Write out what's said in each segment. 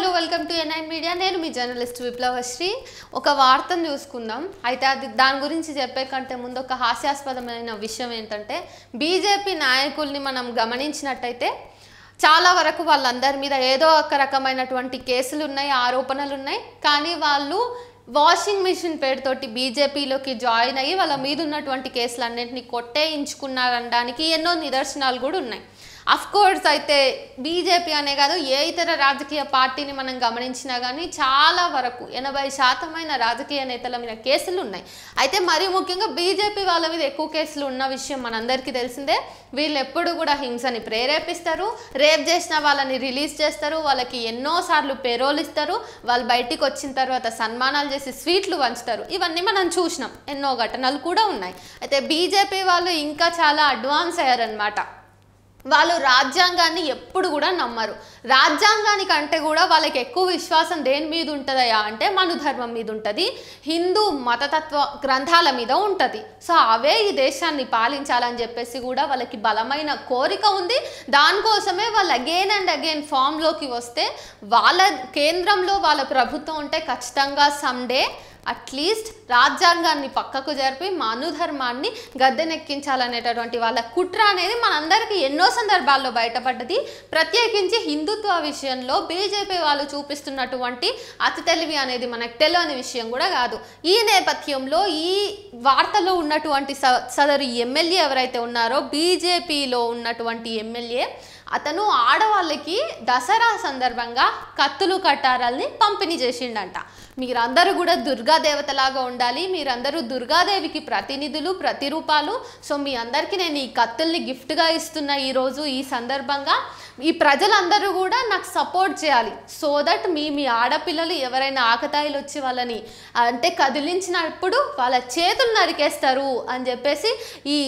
hello welcome to ఎన్ఐన్ media నేను మీ జర్నలిస్ట్ విప్లవశ్రీ ఒక వార్తను చూసుకుందాం అయితే అది దాని గురించి చెప్పే కంటే ముందు ఒక హాస్యాస్పదమైన విషయం ఏంటంటే బీజేపీ నాయకుల్ని మనం గమనించినట్టయితే చాలా వరకు వాళ్ళందరి మీద ఏదో ఒక రకమైనటువంటి కేసులు ఉన్నాయి ఆరోపణలు ఉన్నాయి కానీ వాళ్ళు వాషింగ్ మిషన్ పేరుతోటి బీజేపీలోకి జాయిన్ అయ్యి వాళ్ళ మీద ఉన్నటువంటి కేసులు అన్నింటినీ కొట్టేయించుకున్నారనడానికి ఎన్నో నిదర్శనాలు కూడా ఉన్నాయి కోర్స్ అయితే బీజేపీ అనే కాదు ఏ ఇతర రాజకీయ పార్టీని మనం గమనించినా కానీ చాలా వరకు ఎనభై శాతమైన రాజకీయ నేతల మీద కేసులు ఉన్నాయి అయితే మరీ ముఖ్యంగా బీజేపీ వాళ్ళ మీద ఎక్కువ కేసులు ఉన్న విషయం మనందరికీ తెలిసిందే వీళ్ళు ఎప్పుడు కూడా హింసని ప్రేరేపిస్తారు రేప్ చేసిన వాళ్ళని రిలీజ్ చేస్తారు వాళ్ళకి ఎన్నోసార్లు పెరోల్ ఇస్తారు వాళ్ళు బయటికి వచ్చిన తర్వాత సన్మానాలు చేసి స్వీట్లు పంచుతారు ఇవన్నీ మనం చూసినాం ఎన్నో ఘటనలు కూడా ఉన్నాయి అయితే బీజేపీ వాళ్ళు ఇంకా చాలా అడ్వాన్స్ అయ్యారనమాట వాళ్ళు రాజ్యాంగాన్ని ఎప్పుడు కూడా నమ్మరు రాజ్యాంగానికంటే కూడా వాళ్ళకి ఎక్కువ విశ్వాసం దేని మీద ఉంటుందయా అంటే మను ధర్మం మీద ఉంటుంది హిందూ మతతత్వ గ్రంథాల మీద ఉంటుంది సో అవే ఈ దేశాన్ని పాలించాలని చెప్పేసి కూడా వాళ్ళకి బలమైన కోరిక ఉంది దానికోసమే వాళ్ళు అగైన్ అండ్ అగైన్ ఫామ్లోకి వస్తే వాళ్ళ కేంద్రంలో వాళ్ళ ప్రభుత్వం ఉంటే ఖచ్చితంగా సమ్డే అట్లీస్ట్ రాజ్యాంగాన్ని పక్కకు జరిపి మనుధర్మాన్ని గద్దెనెక్కించాలనేటటువంటి వాళ్ళ కుట్ర అనేది మనందరికీ ఎన్నో సందర్భాల్లో బయటపడ్డది ప్రత్యేకించి హిందుత్వ విషయంలో బీజేపీ వాళ్ళు చూపిస్తున్నటువంటి అతి తెలివి అనేది మనకు తెలియని విషయం కూడా కాదు ఈ నేపథ్యంలో ఈ వార్తలో ఉన్నటువంటి సదరు ఎమ్మెల్యే ఎవరైతే ఉన్నారో బీజేపీలో ఉన్నటువంటి ఎమ్మెల్యే అతను ఆడవాళ్ళకి దసరా సందర్భంగా కత్తులు కట్టారాలని పంపిణీ చేసిండంట మీరందరూ కూడా దుర్గాదేవతలాగా ఉండాలి మీరందరూ దుర్గాదేవికి ప్రతినిధులు ప్రతిరూపాలు సో మీ అందరికీ నేను ఈ కత్తుల్ని గిఫ్ట్గా ఇస్తున్న ఈరోజు ఈ సందర్భంగా ఈ ప్రజలందరూ కూడా నాకు సపోర్ట్ చేయాలి సో దట్ మీ మీ ఆడపిల్లలు ఎవరైనా ఆకతాయిలు వచ్చి వాళ్ళని అంటే కదిలించినప్పుడు వాళ్ళ చేతులు నరికేస్తారు అని చెప్పేసి ఈ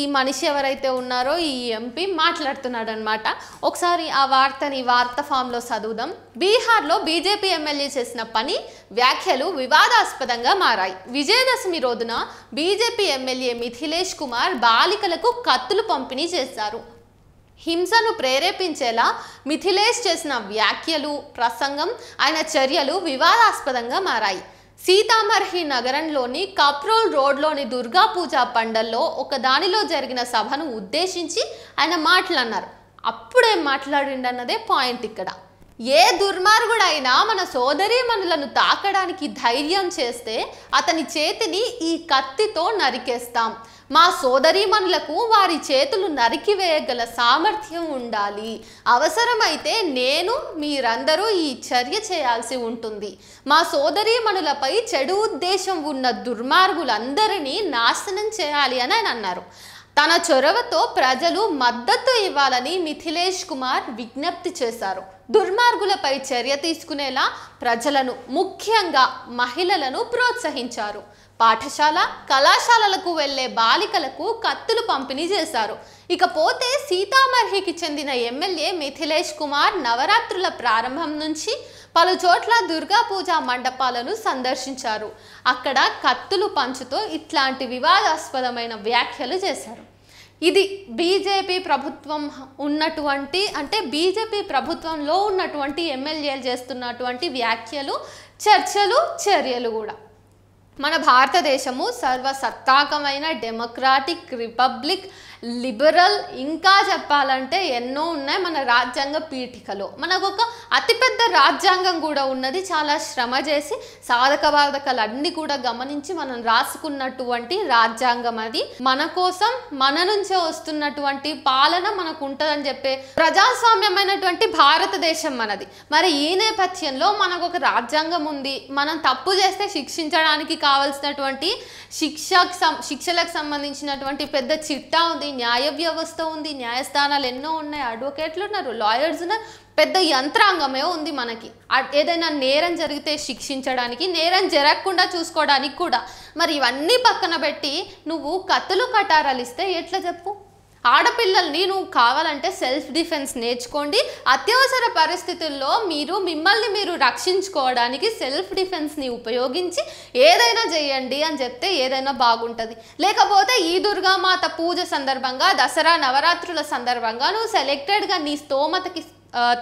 ఈ మనిషి ఎవరైతే ఉన్నారో ఈ ఎంపీ మాట్లాడుతున్నాడు అనమాట ఒకసారి ఆ వార్తని వార్త ఫామ్లో చదువుదాం బీహార్లో బీజేపీ ఎమ్మెల్యే చేసిన పని వ్యాఖ్యలు వివాదాస్పదంగా మారాయి విజయదశమి రోజున బీజేపీ ఎమ్మెల్యే మిథిలేష్ కుమార్ బాలికలకు కత్తులు పంపిణీ చేశారు హింసను ప్రేరేపించేలా మిథిలేష్ చేసిన వ్యాఖ్యలు ప్రసంగం ఆయన చర్యలు వివాదాస్పదంగా మారాయి సీతామర్హి నగరంలోని కప్రోల్ రోడ్లోని దుర్గా పూజ పండల్లో ఒక దానిలో జరిగిన సభను ఉద్దేశించి ఆయన మాట్లాడినారు అప్పుడేం మాట్లాడిండన్నదే పాయింట్ ఇక్కడ ఏ దుర్మార్గుడైనా మన సోదరీమణులను తాకడానికి ధైర్యం చేస్తే అతని చేతిని ఈ కత్తితో నరికేస్తాం మా సోదరీమణులకు వారి చేతులు నరికివేయగల సామర్థ్యం ఉండాలి అవసరమైతే నేను మీరందరూ ఈ చర్య చేయాల్సి ఉంటుంది మా సోదరీమణులపై చెడు ఉద్దేశం ఉన్న దుర్మార్గులందరినీ నాశనం చేయాలి అని ఆయన అన్నారు తన చొరవతో ప్రజలు మద్దతు ఇవ్వాలని మిథిలేష్ కుమార్ విజ్ఞప్తి చేశారు దుర్మార్గులపై చర్య తీసుకునేలా ప్రజలను ముఖ్యంగా మహిళలను ప్రోత్సహించారు పాఠశాల కళాశాలలకు వెళ్లే బాలికలకు కత్తులు పంపిణీ చేశారు ఇకపోతే సీతామర్హికి చెందిన ఎమ్మెల్యే మిథిలేష్ కుమార్ నవరాత్రుల ప్రారంభం నుంచి పలు చోట్ల దుర్గా పూజా మండపాలను సందర్శించారు అక్కడ కత్తులు పంచుతో ఇట్లాంటి వివాదాస్పదమైన వ్యాఖ్యలు చేశారు ఇది బీజేపీ ప్రభుత్వం ఉన్నటువంటి అంటే బీజేపీ ప్రభుత్వంలో ఉన్నటువంటి ఎమ్మెల్యేలు చేస్తున్నటువంటి వ్యాఖ్యలు చర్చలు చర్యలు కూడా మన భారతదేశము సర్వసత్తాకమైన డెమోక్రాటిక్ రిపబ్లిక్ లిబరల్ ఇంకా చెప్పాలంటే ఎన్నో ఉన్నాయి మన రాజ్యాంగ పీఠికలో మనకు ఒక అతిపెద్ద రాజ్యాంగం కూడా ఉన్నది చాలా శ్రమ చేసి సాధక బాధకాలు అన్ని కూడా గమనించి మనం రాసుకున్నటువంటి రాజ్యాంగం అది మన కోసం మన నుంచే వస్తున్నటువంటి పాలన మనకు ఉంటుందని చెప్పే ప్రజాస్వామ్యమైనటువంటి భారతదేశం మనది మరి ఈ నేపథ్యంలో మనకు ఒక రాజ్యాంగం ఉంది మనం తప్పు చేస్తే శిక్షించడానికి కావలసినటువంటి శిక్ష శిక్షలకు సంబంధించినటువంటి పెద్ద చిట్టా ఉంది న్యాయ వ్యవస్థ ఉంది న్యాయస్థానాలు ఎన్నో ఉన్నాయి అడ్వకేట్లు ఉన్నారు లాయర్స్ ఉన్నారు పెద్ద యంత్రాంగమే ఉంది మనకి ఏదైనా నేరం జరిగితే శిక్షించడానికి నేరం జరగకుండా చూసుకోవడానికి కూడా మరి ఇవన్నీ పక్కన పెట్టి నువ్వు కథలు కటారాలు ఇస్తే ఎట్లా చెప్పు ఆడపిల్లల్ని నువ్వు కావాలంటే సెల్ఫ్ డిఫెన్స్ నేర్చుకోండి అత్యవసర పరిస్థితుల్లో మీరు మిమ్మల్ని మీరు రక్షించుకోవడానికి సెల్ఫ్ డిఫెన్స్ని ఉపయోగించి ఏదైనా చేయండి అని చెప్తే ఏదైనా బాగుంటుంది లేకపోతే ఈ దుర్గామాత పూజ సందర్భంగా దసరా నవరాత్రుల సందర్భంగా నువ్వు సెలెక్టెడ్గా నీ స్తోమతకి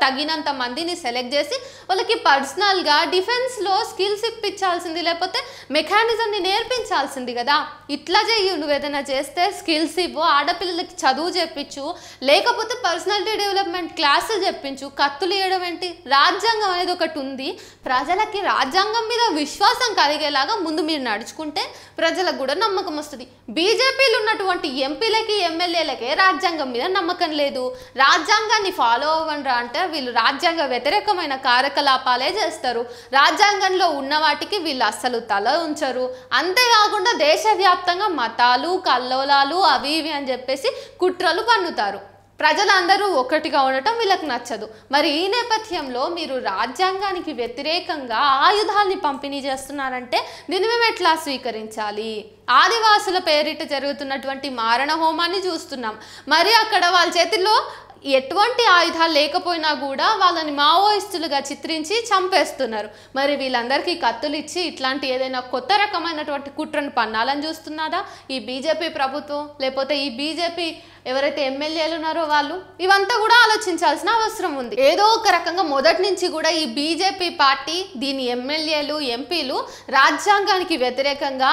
తగినంత మందిని సెలెక్ట్ చేసి వాళ్ళకి పర్సనల్గా డిఫెన్స్లో స్కిల్స్ ఇప్పించాల్సింది లేకపోతే మెకానిజంని నేర్పించాల్సింది కదా ఇట్లా చెయ్యి నువ్వు ఏదైనా చేస్తే స్కిల్స్ ఇవ్వు ఆడపిల్లలకి చదువు చెప్పించు లేకపోతే పర్సనాలిటీ డెవలప్మెంట్ క్లాసులు చెప్పించు కత్తులు వేయడం ఏంటి రాజ్యాంగం అనేది ఒకటి ఉంది ప్రజలకి రాజ్యాంగం మీద విశ్వాసం కలిగేలాగా ముందు మీరు నడుచుకుంటే ప్రజలకు కూడా నమ్మకం వస్తుంది బీజేపీలు ఉన్నటువంటి ఎంపీలకి ఎమ్మెల్యేలకే రాజ్యాంగం మీద నమ్మకం లేదు రాజ్యాంగాన్ని ఫాలో అవ్వండి అంటే వీళ్ళు రాజ్యాంగ వ్యతిరేకమైన కార్యకలాపాలే చేస్తారు రాజ్యాంగంలో ఉన్న వాటికి వీళ్ళు అస్సలు తల ఉంచరు అంతేకాకుండా దేశవ్యాప్తంగా మతాలు కల్లోలాలు అవి ఇవి అని చెప్పేసి కుట్రలు పన్నుతారు ప్రజలందరూ ఒకటిగా ఉండటం వీళ్ళకి నచ్చదు మరి ఈ నేపథ్యంలో మీరు రాజ్యాంగానికి వ్యతిరేకంగా ఆయుధాల్ని పంపిణీ చేస్తున్నారంటే దీన్ని మేము ఎట్లా స్వీకరించాలి ఆదివాసుల పేరిట జరుగుతున్నటువంటి మారణ హోమాన్ని చూస్తున్నాం మరి అక్కడ వాళ్ళ చేతిలో ఎటువంటి ఆయుధాలు లేకపోయినా కూడా వాళ్ళని మావోయిస్టులుగా చిత్రించి చంపేస్తున్నారు మరి వీళ్ళందరికీ కత్తులు ఇచ్చి ఇట్లాంటి ఏదైనా కొత్త రకమైనటువంటి కుట్రను పన్నాలని చూస్తున్నారా ఈ బీజేపీ ప్రభుత్వం లేకపోతే ఈ బీజేపీ ఎవరైతే ఎమ్మెల్యేలు ఉన్నారో వాళ్ళు ఇవంతా కూడా ఆలోచించాల్సిన అవసరం ఉంది ఏదో ఒక రకంగా మొదటి నుంచి కూడా ఈ బీజేపీ పార్టీ దీని ఎమ్మెల్యేలు ఎంపీలు రాజ్యాంగానికి వ్యతిరేకంగా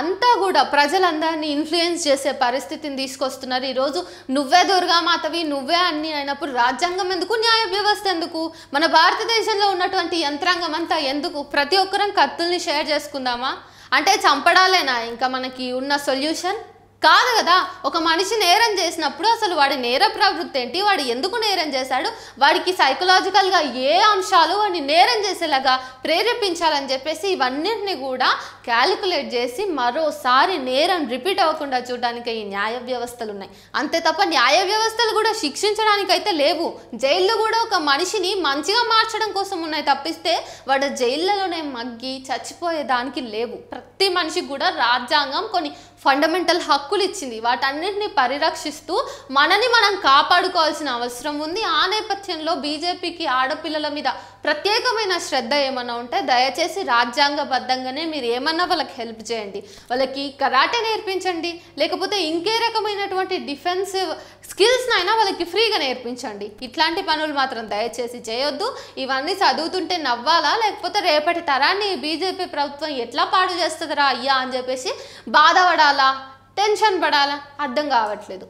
అంతా కూడా ప్రజలందరినీ ఇన్ఫ్లుయెన్స్ చేసే పరిస్థితిని తీసుకొస్తున్నారు ఈరోజు నువ్వే మాతవి నువ్వే అన్ని అయినప్పుడు రాజ్యాంగం ఎందుకు న్యాయ వ్యవస్థ ఎందుకు మన భారతదేశంలో ఉన్నటువంటి యంత్రాంగం అంతా ఎందుకు ప్రతి ఒక్కరం కత్తుల్ని షేర్ చేసుకుందామా అంటే చంపడాలేనా ఇంకా మనకి ఉన్న సొల్యూషన్ కాదు కదా ఒక మనిషి నేరం చేసినప్పుడు అసలు వాడి నేర ప్రవృత్తి ఏంటి వాడు ఎందుకు నేరం చేశాడు వాడికి సైకలాజికల్గా ఏ అంశాలు వాడిని నేరం చేసేలాగా ప్రేరేపించాలని చెప్పేసి ఇవన్నింటినీ కూడా క్యాలిక్యులేట్ చేసి మరోసారి నేరం రిపీట్ అవ్వకుండా చూడడానికి ఈ న్యాయ వ్యవస్థలు ఉన్నాయి అంతే తప్ప న్యాయ వ్యవస్థలు కూడా శిక్షించడానికైతే లేవు జైల్లో కూడా ఒక మనిషిని మంచిగా మార్చడం కోసం ఉన్నాయి తప్పిస్తే వాడు జైళ్ళలోనే మగ్గి చచ్చిపోయేదానికి లేవు ప్రతి మనిషికి కూడా రాజ్యాంగం కొన్ని ఫండమెంటల్ హక్కులు ఇచ్చింది వాటన్నిటిని పరిరక్షిస్తూ మనని మనం కాపాడుకోవాల్సిన అవసరం ఉంది ఆ నేపథ్యంలో బీజేపీకి ఆడపిల్లల మీద ప్రత్యేకమైన శ్రద్ధ ఏమన్నా ఉంటే దయచేసి రాజ్యాంగబద్ధంగానే మీరు ఏమన్నా వాళ్ళకి హెల్ప్ చేయండి వాళ్ళకి కరాటే నేర్పించండి లేకపోతే ఇంకే రకమైనటువంటి డిఫెన్సివ్ స్కిల్స్ అయినా వాళ్ళకి ఫ్రీగా నేర్పించండి ఇట్లాంటి పనులు మాత్రం దయచేసి చేయొద్దు ఇవన్నీ చదువుతుంటే నవ్వాలా లేకపోతే రేపటి తరాన్ని బీజేపీ ప్రభుత్వం ఎట్లా పాడు చేస్తుందిరా అయ్యా అని చెప్పేసి బాధపడాలా టెన్షన్ పడాలా అర్థం కావట్లేదు